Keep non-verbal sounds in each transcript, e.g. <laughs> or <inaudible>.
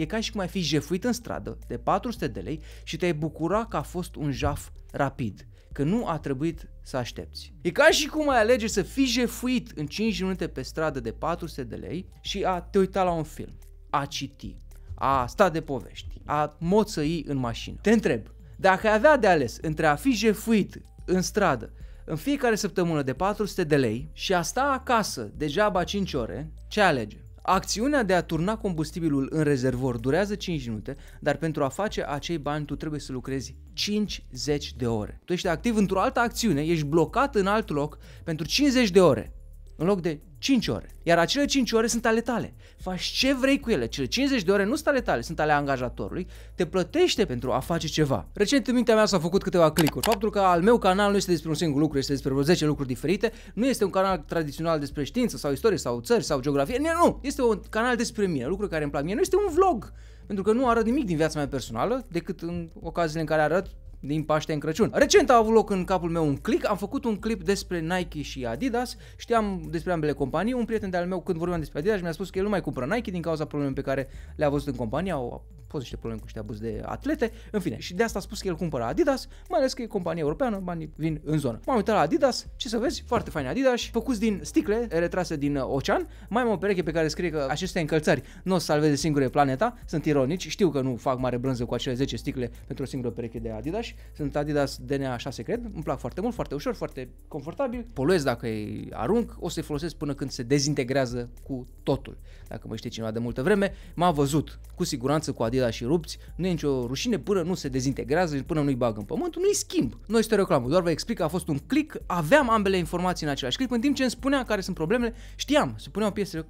E ca și cum ai fi jefuit în stradă de 400 de lei și te-ai bucura că a fost un jaf rapid, că nu a trebuit să aștepți. E ca și cum ai alege să fii jefuit în 5 minute pe stradă de 400 de lei și a te uita la un film, a citi, a sta de povești, a moțăi în mașină. Te întreb, dacă ai avea de ales între a fi jefuit în stradă în fiecare săptămână de 400 de lei și a sta acasă degeaba 5 ore, ce alege? Acțiunea de a turna combustibilul în rezervor durează 5 minute, dar pentru a face acei bani tu trebuie să lucrezi 50 de ore. Tu ești activ într-o altă acțiune, ești blocat în alt loc pentru 50 de ore în loc de 5 ore. Iar acele 5 ore sunt ale tale. Faci ce vrei cu ele. Cele 50 de ore nu sunt ale tale, sunt ale angajatorului. Te plătește pentru a face ceva. Recent în mintea mea s-au făcut câteva clicuri. Faptul că al meu canal nu este despre un singur lucru, este despre vreo 10 lucruri diferite. Nu este un canal tradițional despre știință sau istorie sau țări sau geografie. Nu, nu. Este un canal despre mine, lucruri care îmi plac mie. Nu este un vlog pentru că nu arăt nimic din viața mea personală decât în ocaziile în care arăt din Paște în Crăciun. Recent a avut loc în capul meu un click, am făcut un clip despre Nike și Adidas, știam despre ambele companii, un prieten de-al meu când vorbeam despre Adidas mi-a spus că el nu mai cumpără Nike din cauza problemelor pe care le-a văzut în companie, au fost niște probleme cu niște abuz de atlete, în fine. Și de asta a spus că el cumpără Adidas, mai ales că e companie europeană, banii vin în zonă. M-am uitat la Adidas, ce să vezi, foarte fain Adidas, făcut din sticle retrase din uh, ocean, mai am o pereche pe care scrie că aceste încălțări nu o să salveze singure planeta, sunt ironici, știu că nu fac mare brânză cu acele 10 sticle pentru o singură pereche de Adidas, sunt Adidas DNA 6 cred, îmi plac foarte mult, foarte ușor, foarte confortabil, poluez dacă îi arunc, o să-i folosesc până când se dezintegrează cu totul. Dacă mă știe cineva de multă vreme, m-a văzut cu siguranță cu Adidas la și rupți, nu e nicio rușine până nu se dezintegrează și până nu-i bagă în pământ, nu-i schimb. Nu este o reclamă, doar vă explic că a fost un click, aveam ambele informații în același click, în timp ce îmi spunea care sunt problemele, știam, se puneau piesele,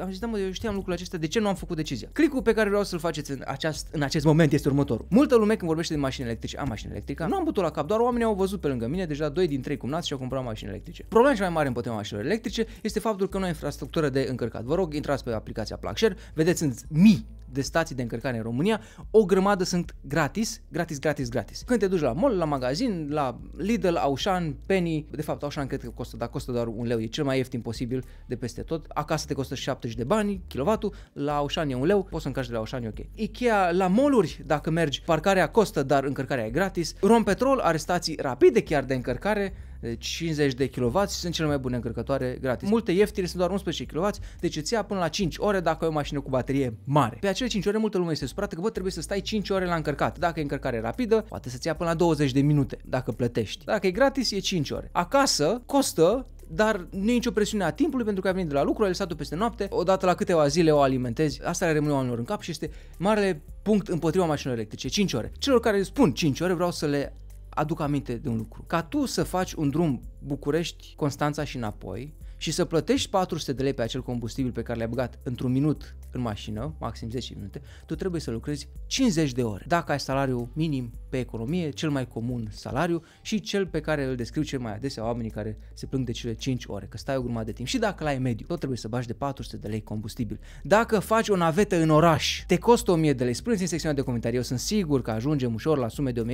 am zis, da, mă, eu știam lucrul acesta, de ce nu am făcut decizia? Clicul pe care vreau să-l faceți în, aceast, în acest moment este următorul. Multă lume când vorbește de mașini electrice, am mașini electrică, nu am putut la cap, doar oamenii au văzut pe lângă mine, deja doi din trei cumnați și au cumpărat mașini electrice. Problema cea mai mare în potem mașinilor electrice este faptul că nu ai infrastructură de încărcat. Vă rog, intrați pe aplicația PlugShare, vedeți sunt mii de stații de încărcare în România, o grămadă sunt gratis, gratis, gratis, gratis. Când te duci la mall, la magazin, la Lidl, Auchan, Penny, de fapt Auchan cred că costă, dar costă doar un leu, e cel mai ieftin posibil de peste tot. Acasă te costă 70 de bani kilovatul, la Auchan e un leu, poți să încarci de la Auchan, e ok. Ikea, la mall dacă mergi, parcarea costă, dar încărcarea e gratis. Rompetrol are stații rapide chiar de încărcare, deci 50 de kW sunt cele mai bune încărcătoare gratis. Multe ieftine sunt doar 11 kW, deci îți ia până la 5 ore dacă ai o mașină cu baterie mare. Pe acele 5 ore multă lume este supărată că bă, trebuie să stai 5 ore la încărcat. Dacă e încărcare rapidă, poate să-ți ia până la 20 de minute dacă plătești. Dacă e gratis, e 5 ore. Acasă costă dar nu e nicio presiune a timpului pentru că a venit de la lucru, ai lăsat-o peste noapte, odată la câteva zile o alimentezi, asta le rămâne oamenilor în cap și este marele punct împotriva mașinilor electrice, 5 ore. Celor care spun 5 ore vreau să le aduc aminte de un lucru. Ca tu să faci un drum București, Constanța și înapoi și să plătești 400 de lei pe acel combustibil pe care l-ai băgat într-un minut în mașină, maxim 10 minute, tu trebuie să lucrezi 50 de ore. Dacă ai salariu minim pe economie, cel mai comun salariu și cel pe care îl descriu cel mai adesea oamenii care se plâng de cele 5 ore, că stai o grumadă de timp. Și dacă l ai mediu, tot trebuie să bagi de 400 de lei combustibil. Dacă faci o navetă în oraș, te costă 1000 de lei. Spuneți în secțiunea de comentarii, eu sunt sigur că ajungem ușor la sume de 1600-1800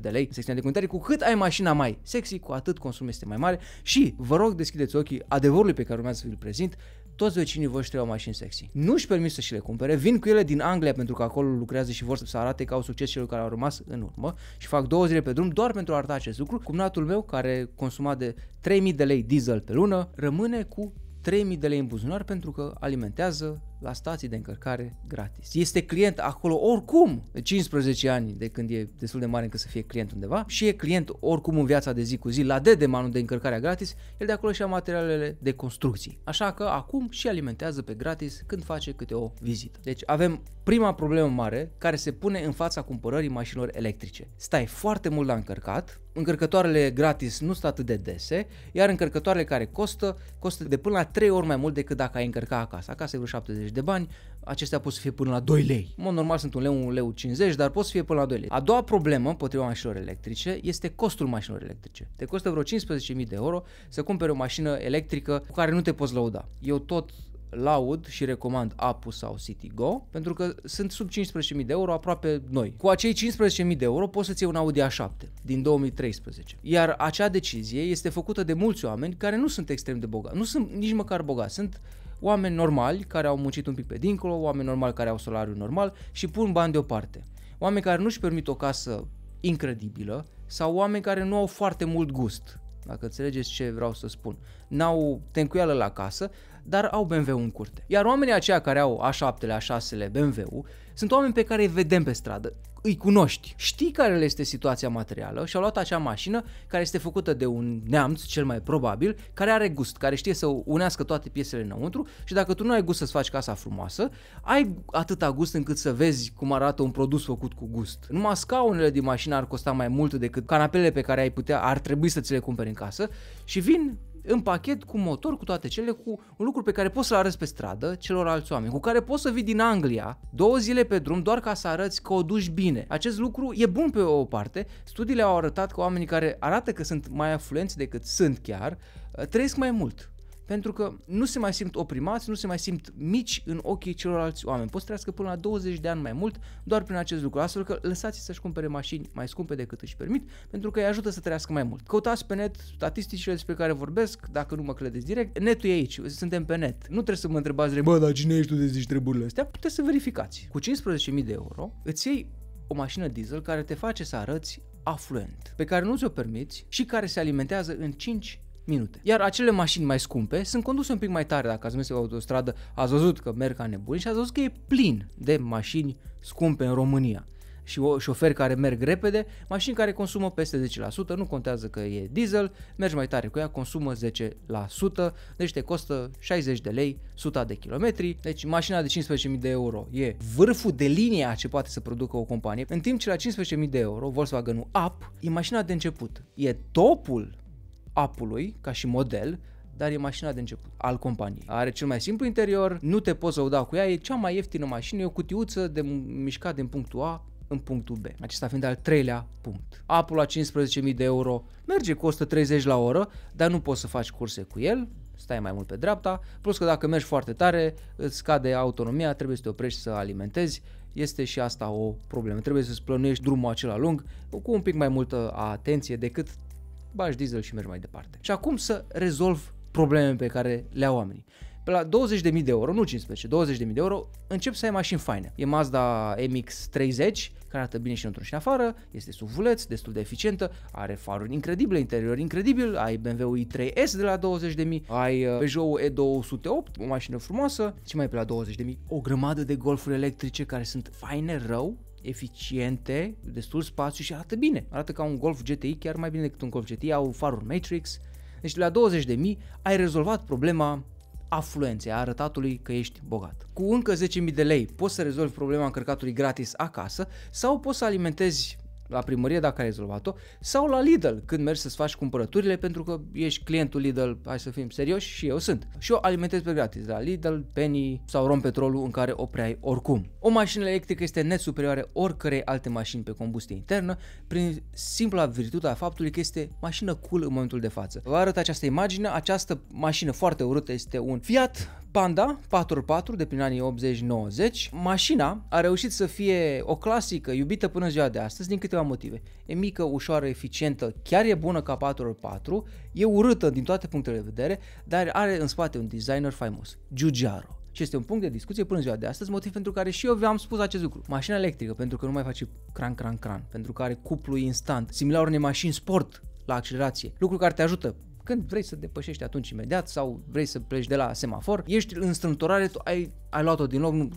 de lei în secțiunea de comentarii, cu cât ai mașina mai sexy, cu atât consum este mai mare și vă rog deschideți ochii adevărului pe care urmează să vi-l prezint, toți vecinii voștri au mașini sexy. Nu și permis să și le cumpere, vin cu ele din Anglia pentru că acolo lucrează și vor să arate că au succes celor care au rămas în urmă și fac două zile pe drum doar pentru a arăta acest lucru. Cumnatul meu, care consuma de 3000 de lei diesel pe lună, rămâne cu 3000 de lei în buzunar pentru că alimentează la stații de încărcare gratis. Este client acolo oricum 15 ani de când e destul de mare încât să fie client undeva și e client oricum în viața de zi cu zi la dedemanul de încărcare gratis, el de acolo și-a materialele de construcții. Așa că acum și alimentează pe gratis când face câte o vizită. Deci avem prima problemă mare care se pune în fața cumpărării mașinilor electrice. Stai foarte mult la încărcat, încărcătoarele gratis nu sunt atât de dese, iar încărcătoarele care costă, costă de până la 3 ori mai mult decât dacă ai încărca acasă. Acasă e vreo 70 de bani, acestea pot să fie până la 2 lei. În mod normal sunt un leu, un leu 50, dar pot să fie până la 2 lei. A doua problemă potriva mașinilor electrice este costul mașinilor electrice. Te costă vreo 15.000 de euro să cumperi o mașină electrică cu care nu te poți lăuda. Eu tot laud și recomand Apu sau Go pentru că sunt sub 15.000 de euro aproape noi. Cu acei 15.000 de euro poți să-ți iei un Audi A7 din 2013. Iar acea decizie este făcută de mulți oameni care nu sunt extrem de bogați, nu sunt nici măcar bogați, sunt oameni normali care au muncit un pic pe dincolo, oameni normali care au salariu normal și pun bani deoparte. Oameni care nu-și permit o casă incredibilă sau oameni care nu au foarte mult gust dacă înțelegeți ce vreau să spun. N-au tencuială la casă, dar au BMW în curte. Iar oamenii aceia care au A7-le, A6-le, BMW-ul, sunt oameni pe care îi vedem pe stradă îi cunoști. Știi care le este situația materială și au luat acea mașină care este făcută de un neamț, cel mai probabil, care are gust, care știe să unească toate piesele înăuntru și dacă tu nu ai gust să-ți faci casa frumoasă, ai atâta gust încât să vezi cum arată un produs făcut cu gust. Numai scaunele din mașină ar costa mai mult decât canapele pe care ai putea, ar trebui să ți le cumperi în casă și vin în pachet cu motor, cu toate cele, cu un lucru pe care poți să-l arăți pe stradă celor alți oameni, cu care poți să vii din Anglia două zile pe drum doar ca să arăți că o duci bine. Acest lucru e bun pe o parte, studiile au arătat că oamenii care arată că sunt mai afluenți decât sunt chiar, trăiesc mai mult pentru că nu se mai simt oprimați, nu se mai simt mici în ochii celorlalți oameni. Poți să trăiască până la 20 de ani mai mult doar prin acest lucru, astfel că lăsați să-și cumpere mașini mai scumpe decât își permit, pentru că îi ajută să trăiască mai mult. Căutați pe net statisticile despre care vorbesc, dacă nu mă credeți direct, netul e aici, suntem pe net. Nu trebuie să mă întrebați, bă, dar cine ești tu de zici treburile astea? Puteți să verificați. Cu 15.000 de euro îți iei o mașină diesel care te face să arăți afluent, pe care nu ți-o permiți și care se alimentează în 5 minute. Iar acele mașini mai scumpe sunt conduse un pic mai tare. Dacă ați mers pe autostradă, ați văzut că merg ca nebuni și ați văzut că e plin de mașini scumpe în România. Și șoferi care merg repede, mașini care consumă peste 10%, nu contează că e diesel, mergi mai tare cu ea, consumă 10%, deci te costă 60 de lei, 100 de kilometri, deci mașina de 15.000 de euro e vârful de linie a ce poate să producă o companie, în timp ce la 15.000 de euro, Volkswagen-ul Up, e mașina de început, e topul apului ca și model, dar e mașina de început al companiei. Are cel mai simplu interior, nu te poți lăuda cu ea, e cea mai ieftină mașină, e o cutiuță de mișcat din punctul A în punctul B. Acesta fiind al treilea punct. Apul la 15.000 de euro merge cu 130 la oră, dar nu poți să faci curse cu el, stai mai mult pe dreapta, plus că dacă mergi foarte tare, îți scade autonomia, trebuie să te oprești să alimentezi, este și asta o problemă. Trebuie să-ți plănuiești drumul acela lung cu un pic mai multă atenție decât bagi diesel și mergi mai departe. Și acum să rezolv probleme pe care le au oamenii. Pe la 20.000 de euro, nu 15, 20.000 de euro, încep să ai mașini faine. E Mazda MX-30, care arată bine și într-un și în afară, este suvuleț, destul de eficientă, are faruri incredibile, interior incredibil, ai BMW i3S de la 20.000, ai uh, Peugeot E208, o mașină frumoasă, și mai pe la 20.000, o grămadă de golfuri electrice care sunt faine rău, eficiente, destul spațiu și arată bine. Arată ca un Golf GTI, chiar mai bine decât un Golf GTI, au faruri Matrix. Deci la 20.000 ai rezolvat problema afluenței, a arătatului că ești bogat. Cu încă 10.000 de lei poți să rezolvi problema încărcatului gratis acasă sau poți să alimentezi la primărie dacă ai rezolvat-o, sau la Lidl când mergi să-ți faci cumpărăturile pentru că ești clientul Lidl, hai să fim serioși și eu sunt. Și o alimentez pe gratis la Lidl, Penny sau petrolul în care opreai oricum. O mașină electrică este net superioară oricărei alte mașini pe combustie internă prin simpla virtute a faptului că este mașină cool în momentul de față. Vă arăt această imagine, această mașină foarte urâtă este un Fiat Panda 4x4 de prin anii 80-90, mașina a reușit să fie o clasică iubită până ziua de astăzi din câteva motive. E mică, ușoară, eficientă, chiar e bună ca 4x4, e urâtă din toate punctele de vedere, dar are în spate un designer faimos, Giugiaro. Și este un punct de discuție până ziua de astăzi, motiv pentru care și eu v-am spus acest lucru. Mașina electrică, pentru că nu mai face cran, cran, cran, pentru că are cuplu instant, similar unei mașini sport la accelerație, lucru care te ajută când vrei să depășești atunci imediat sau vrei să pleci de la semafor, ești în strânturare, tu ai, ai luat-o din loc, nu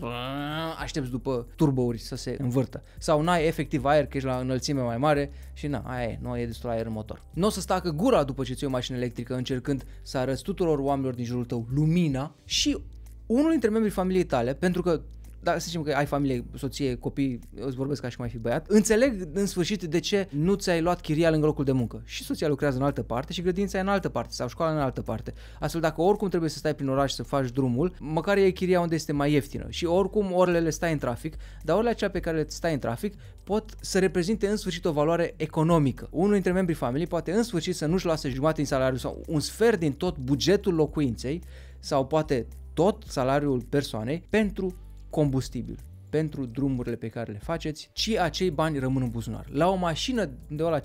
aștepți după turbouri să se învârtă. Sau n-ai efectiv aer că ești la înălțime mai mare și na, aia e, nu e destul aer în motor. Nu o să stacă gura după ce ți o mașină electrică încercând să arăți tuturor oamenilor din jurul tău lumina și unul dintre membrii familiei tale, pentru că dar să zicem că ai familie, soție, copii, eu îți vorbesc ca și cum ai fi băiat, înțeleg în sfârșit de ce nu ți-ai luat chiria lângă locul de muncă. Și soția lucrează în altă parte și grădința e în altă parte sau școala în altă parte. Astfel, dacă oricum trebuie să stai prin oraș să faci drumul, măcar e chiria unde este mai ieftină. Și oricum orele le stai în trafic, dar orele acelea pe care le stai în trafic pot să reprezinte în sfârșit o valoare economică. Unul dintre membrii familiei poate în sfârșit să nu-și lase jumătate din salariu sau un sfert din tot bugetul locuinței sau poate tot salariul persoanei pentru combustibil pentru drumurile pe care le faceți, ci acei bani rămân în buzunar. La o mașină de la 15.000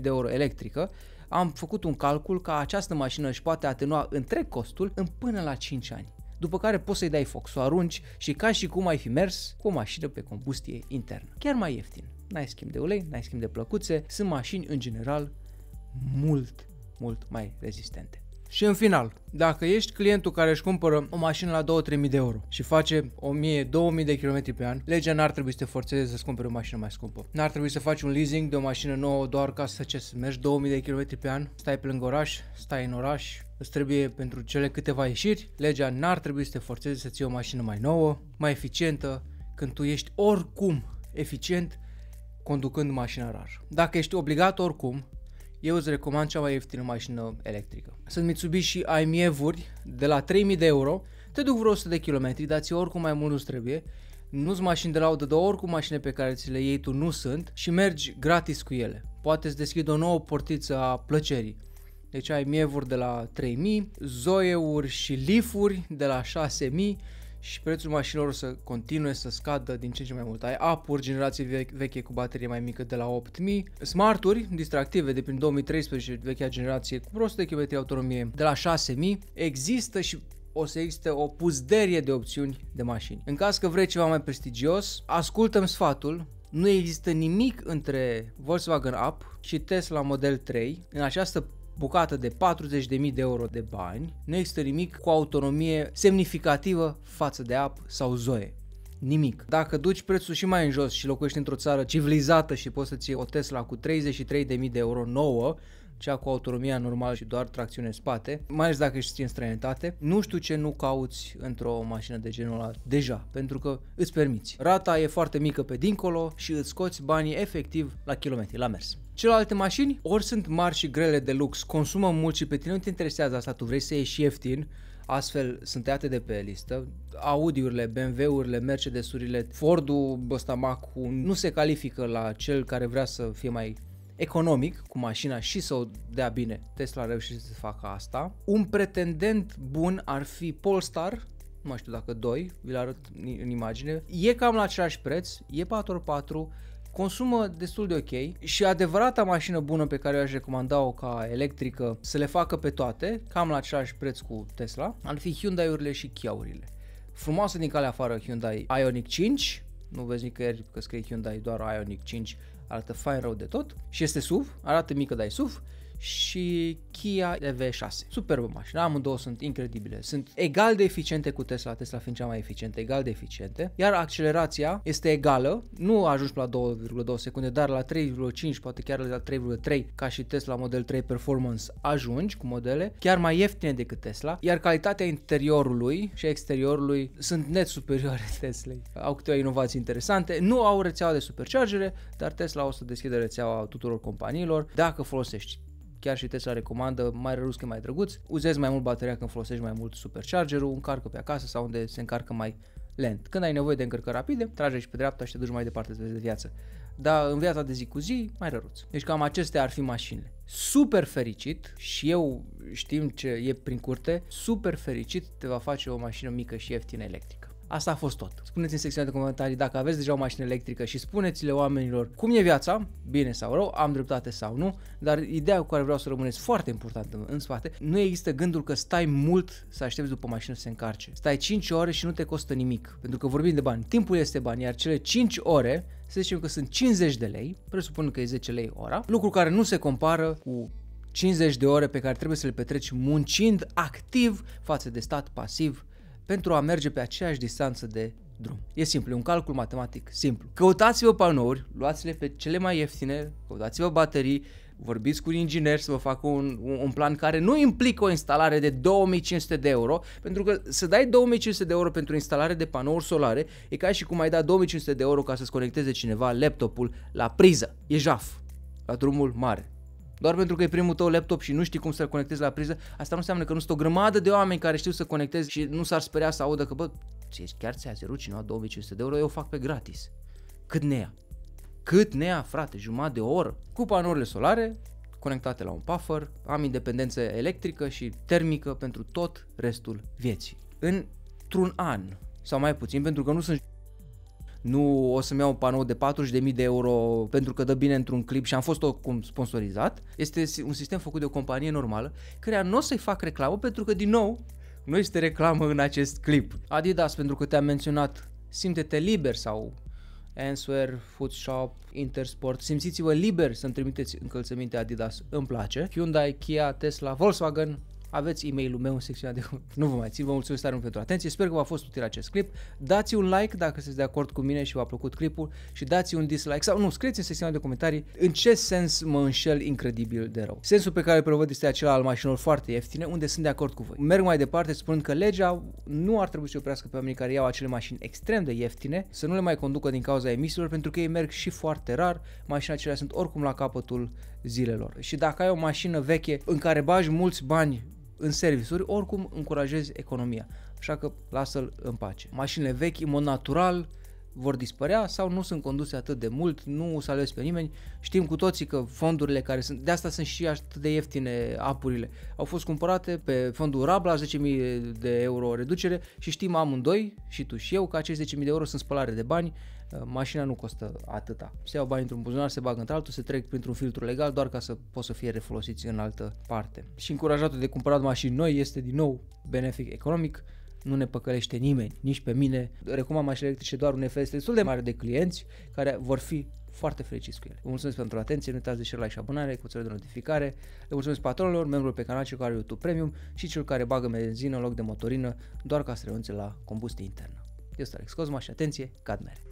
de euro electrică, am făcut un calcul că această mașină își poate atenua întreg costul în până la 5 ani după care poți să-i dai foc, să o arunci și ca și cum ai fi mers cu o mașină pe combustie internă. Chiar mai ieftin. N-ai schimb de ulei, n-ai schimb de plăcuțe, sunt mașini în general mult, mult mai rezistente. Și în final, dacă ești clientul care își cumpără o mașină la 2-3.000 de euro și face 1.000-2.000 de km pe an, legea n-ar trebui să te forțeze să-ți cumpere o mașină mai scumpă. N-ar trebui să faci un leasing de o mașină nouă doar ca să, ce, să mergi 2.000 de km pe an, stai pe lângă oraș, stai în oraș, îți trebuie pentru cele câteva ieșiri, legea n-ar trebui să te forțeze să ții o mașină mai nouă, mai eficientă, când tu ești oricum eficient conducând mașină rar. Dacă ești obligat oricum eu îți recomand cea mai ieftină mașină electrică. Sunt Mitsubishi ai uri de la 3000 de euro, te duc vreo 100 de kilometri, dar ți oricum mai mult nu trebuie, nu-ți mașini de laudă, dar oricum mașine pe care ți le iei tu nu sunt și mergi gratis cu ele. Poate îți deschid o nouă portiță a plăcerii. Deci ai mievuri de la 3000, zoeuri și lifuri de la 6000, și prețul mașinilor o să continue să scadă din ce în ce mai mult. Ai apuri, generații veche cu baterie mai mică de la 8000, smarturi distractive de prin 2013, vechea generație cu 100 de km autonomie de la 6000. Există și o să existe o puzderie de opțiuni de mașini. În caz că vrei ceva mai prestigios, ascultăm sfatul, nu există nimic între Volkswagen Up și Tesla Model 3 în această bucată de 40.000 de euro de bani, nu există nimic cu autonomie semnificativă față de ap sau zoe. Nimic. Dacă duci prețul și mai în jos și locuiești într-o țară civilizată și poți să-ți o Tesla cu 33.000 de euro nouă, cea cu autonomia normală și doar tracțiune în spate, mai ales dacă ești în străinătate, nu știu ce nu cauți într-o mașină de genul ăla deja, pentru că îți permiți. Rata e foarte mică pe dincolo și îți scoți banii efectiv la kilometri, la mers. Celelalte mașini ori sunt mari și grele de lux, consumă mult și pe tine nu te interesează asta, tu vrei să ieși ieftin, astfel sunt tăiate de pe listă. Audiurile, BMW-urile, Mercedes-urile, Ford-ul, Mac, nu se califică la cel care vrea să fie mai economic cu mașina și să o dea bine. Tesla reușește să facă asta. Un pretendent bun ar fi Polestar, nu mai știu dacă doi. vi-l arăt în imagine. E cam la același preț, e 4x4, consumă destul de ok și adevărata mașină bună pe care eu aș recomanda-o ca electrică să le facă pe toate, cam la același preț cu Tesla, ar fi Hyundai-urile și Kia-urile. Frumoasă din calea afară Hyundai Ioniq 5, nu vezi nicăieri că scrie Hyundai doar Ioniq 5, arată fain rău de tot și este SUV, arată mică, dar e SUV și Kia EV6. Superbă mașină, amândouă sunt incredibile. Sunt egal de eficiente cu Tesla, Tesla fiind cea mai eficientă, egal de eficiente, iar accelerația este egală, nu ajungi la 2,2 secunde, dar la 3,5, poate chiar la 3,3, ca și Tesla Model 3 Performance ajungi cu modele, chiar mai ieftine decât Tesla, iar calitatea interiorului și exteriorului sunt net superioare <laughs> Teslei. Au câteva inovații interesante, nu au rețeaua de supercharger, dar Tesla o să deschidă rețeaua tuturor companiilor dacă folosești chiar și Tesla recomandă, mai răruți că mai drăguț, uzezi mai mult bateria când folosești mai mult superchargerul, încarcă pe acasă sau unde se încarcă mai lent. Când ai nevoie de încărcări rapide, trage și pe dreapta și te duci mai departe de viață. Dar în viața de zi cu zi, mai răruți. Deci cam acestea ar fi mașinile. Super fericit și eu știm ce e prin curte, super fericit te va face o mașină mică și ieftină electrică. Asta a fost tot. Spuneți în secțiunea de comentarii dacă aveți deja o mașină electrică și spuneți-le oamenilor cum e viața, bine sau rău, am dreptate sau nu, dar ideea cu care vreau să rămâneți foarte importantă în spate, nu există gândul că stai mult să aștepți după mașină să se încarce. Stai 5 ore și nu te costă nimic, pentru că vorbim de bani. Timpul este bani, iar cele 5 ore să zicem că sunt 50 de lei, presupun că e 10 lei ora, lucru care nu se compară cu 50 de ore pe care trebuie să le petreci muncind activ față de stat pasiv pentru a merge pe aceeași distanță de drum. E simplu, e un calcul matematic simplu. Căutați-vă panouri, luați-le pe cele mai ieftine, căutați-vă baterii, vorbiți cu un inginer să vă facă un, un, plan care nu implică o instalare de 2500 de euro, pentru că să dai 2500 de euro pentru instalare de panouri solare e ca și cum ai da 2500 de euro ca să-ți conecteze cineva laptopul la priză. E jaf, la drumul mare. Doar pentru că e primul tău laptop și nu știi cum să-l conectezi la priză, asta nu înseamnă că nu sunt o grămadă de oameni care știu să conectezi și nu s-ar speria să audă că, bă, chiar ți-a nu cineva 2500 de euro, eu o fac pe gratis. Cât ne ia? Cât ne ia, frate, jumătate de oră? Cu panourile solare, conectate la un puffer, am independență electrică și termică pentru tot restul vieții. Într-un an, sau mai puțin, pentru că nu sunt nu o să-mi iau un panou de 40.000 de euro pentru că dă bine într-un clip și am fost oricum sponsorizat. Este un sistem făcut de o companie normală, care nu o să-i fac reclamă pentru că, din nou, nu este reclamă în acest clip. Adidas, pentru că te-am menționat, simte-te liber sau Answer, Foodshop, Intersport. Simțiți-vă liber să-mi trimiteți încălțăminte Adidas, îmi place. Hyundai, Kia, Tesla, Volkswagen, aveți e mail meu în secțiunea de... Nu vă mai țin, vă mulțumesc tare mult pentru atenție, sper că v-a fost util acest clip. Dați un like dacă sunteți de acord cu mine și v-a plăcut clipul și dați un dislike sau nu, scrieți în secțiunea de comentarii în ce sens mă înșel incredibil de rău. Sensul pe care îl prevăd este acela al mașinilor foarte ieftine, unde sunt de acord cu voi. Merg mai departe spunând că legea nu ar trebui să oprească pe oamenii care iau acele mașini extrem de ieftine, să nu le mai conducă din cauza emisiilor, pentru că ei merg și foarte rar, mașinile acelea sunt oricum la capătul zilelor. Și dacă ai o mașină veche în care bagi mulți bani în servisuri, oricum încurajezi economia. Așa că lasă-l în pace. Mașinile vechi, în mod natural, vor dispărea sau nu sunt conduse atât de mult, nu o să pe nimeni. Știm cu toții că fondurile care sunt, de asta sunt și atât de ieftine apurile, au fost cumpărate pe fondul RAB la 10.000 de euro reducere și știm amândoi, și tu și eu, că acești 10.000 de euro sunt spălare de bani, Uh, mașina nu costă atâta. Se iau bani într-un buzunar, se bagă într-altul, se trec printr-un filtru legal doar ca să poți să fie refolosiți în altă parte. Și încurajatul de cumpărat mașini noi este din nou benefic economic, nu ne păcălește nimeni, nici pe mine. Recomand mașini electrice doar un efect destul de mare de clienți care vor fi foarte fericiți cu ele. Vă mulțumesc pentru atenție, nu uitați de share, like și abonare, cu de notificare. Le mulțumesc patronilor, membrilor pe canal, cel care are YouTube Premium și cel care bagă benzină în loc de motorină doar ca să renunțe la combustie internă. Eu sunt Alex Cosma și atenție, cad mere!